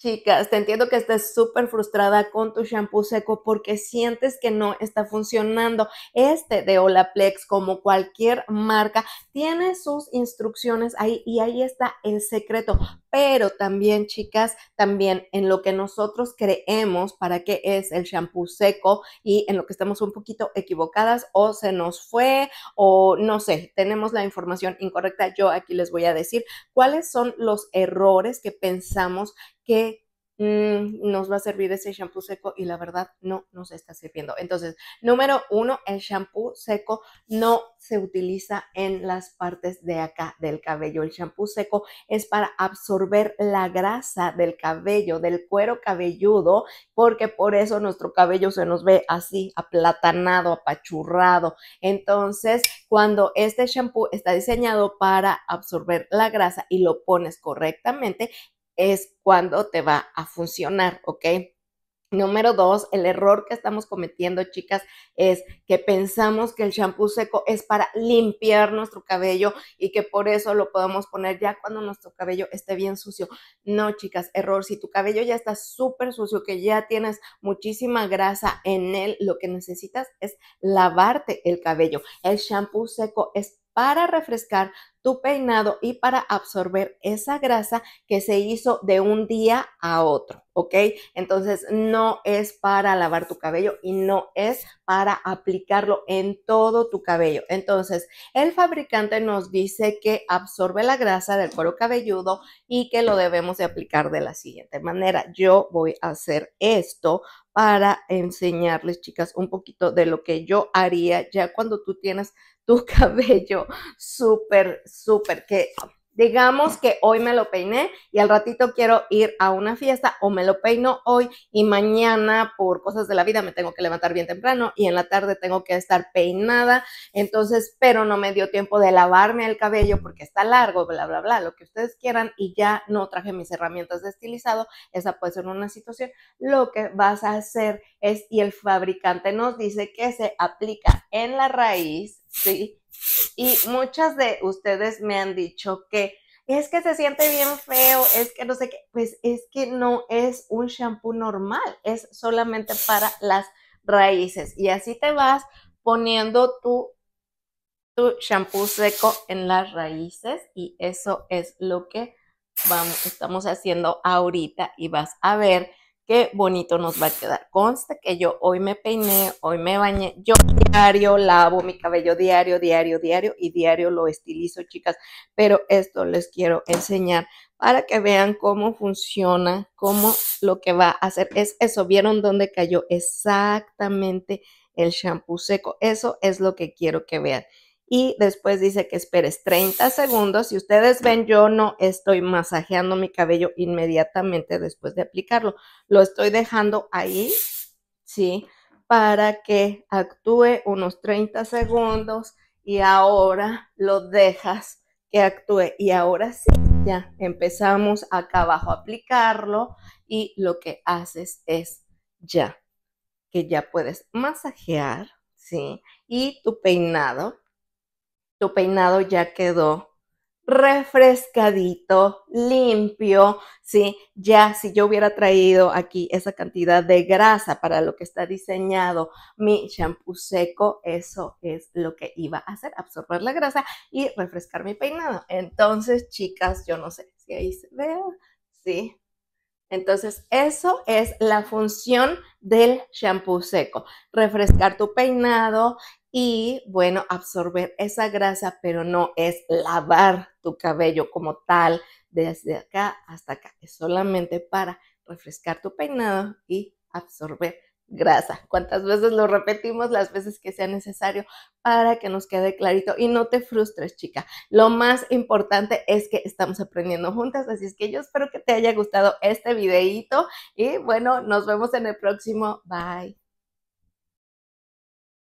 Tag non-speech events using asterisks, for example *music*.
Chicas, te entiendo que estés súper frustrada con tu shampoo seco porque sientes que no está funcionando. Este de Olaplex, como cualquier marca, tiene sus instrucciones ahí y ahí está el secreto. Pero también, chicas, también en lo que nosotros creemos para qué es el shampoo seco y en lo que estamos un poquito equivocadas o se nos fue o no sé, tenemos la información incorrecta. Yo aquí les voy a decir cuáles son los errores que pensamos que mm, nos va a servir ese shampoo seco y la verdad no nos está sirviendo. Entonces, número uno, el shampoo seco no se utiliza en las partes de acá del cabello. El shampoo seco es para absorber la grasa del cabello, del cuero cabelludo, porque por eso nuestro cabello se nos ve así, aplatanado, apachurrado. Entonces, cuando este shampoo está diseñado para absorber la grasa y lo pones correctamente, es cuando te va a funcionar, ¿ok? Número dos, el error que estamos cometiendo, chicas, es que pensamos que el shampoo seco es para limpiar nuestro cabello y que por eso lo podemos poner ya cuando nuestro cabello esté bien sucio. No, chicas, error. Si tu cabello ya está súper sucio, que ya tienes muchísima grasa en él, lo que necesitas es lavarte el cabello. El shampoo seco es para refrescar tu peinado y para absorber esa grasa que se hizo de un día a otro. ¿ok? Entonces no es para lavar tu cabello y no es para aplicarlo en todo tu cabello. Entonces el fabricante nos dice que absorbe la grasa del cuero cabelludo y que lo debemos de aplicar de la siguiente manera. Yo voy a hacer esto para enseñarles, chicas, un poquito de lo que yo haría ya cuando tú tienes tu *laughs* cabello súper, súper que Digamos que hoy me lo peiné y al ratito quiero ir a una fiesta o me lo peino hoy y mañana por cosas de la vida me tengo que levantar bien temprano y en la tarde tengo que estar peinada. Entonces, pero no me dio tiempo de lavarme el cabello porque está largo, bla, bla, bla, lo que ustedes quieran y ya no traje mis herramientas de estilizado. Esa puede ser una situación. Lo que vas a hacer es, y el fabricante nos dice que se aplica en la raíz, ¿sí? Y muchas de ustedes me han dicho que es que se siente bien feo, es que no sé qué, pues es que no es un shampoo normal, es solamente para las raíces. Y así te vas poniendo tu, shampoo seco en las raíces y eso es lo que vamos, estamos haciendo ahorita y vas a ver qué bonito nos va a quedar. Consta que yo hoy me peiné, hoy me bañé, yo diario lavo mi cabello, diario, diario, diario y diario lo estilizo, chicas. Pero esto les quiero enseñar para que vean cómo funciona, cómo lo que va a hacer es eso. ¿Vieron dónde cayó exactamente el shampoo seco? Eso es lo que quiero que vean y después dice que esperes 30 segundos. Si ustedes ven, yo no estoy masajeando mi cabello inmediatamente después de aplicarlo. Lo estoy dejando ahí, ¿sí? Para que actúe unos 30 segundos y ahora lo dejas que actúe. Y ahora sí, ya empezamos acá abajo a aplicarlo y lo que haces es ya, que ya puedes masajear, ¿sí? Y tu peinado tu peinado ya quedó refrescadito, limpio, ¿sí? Ya si yo hubiera traído aquí esa cantidad de grasa para lo que está diseñado mi champú seco, eso es lo que iba a hacer, absorber la grasa y refrescar mi peinado. Entonces, chicas, yo no sé si ahí se ve, ¿sí? Entonces, eso es la función del champú seco, refrescar tu peinado y bueno, absorber esa grasa, pero no es lavar tu cabello como tal desde acá hasta acá. Es solamente para refrescar tu peinado y absorber grasa. ¿Cuántas veces lo repetimos? Las veces que sea necesario para que nos quede clarito y no te frustres, chica. Lo más importante es que estamos aprendiendo juntas, así es que yo espero que te haya gustado este videito y bueno, nos vemos en el próximo. Bye.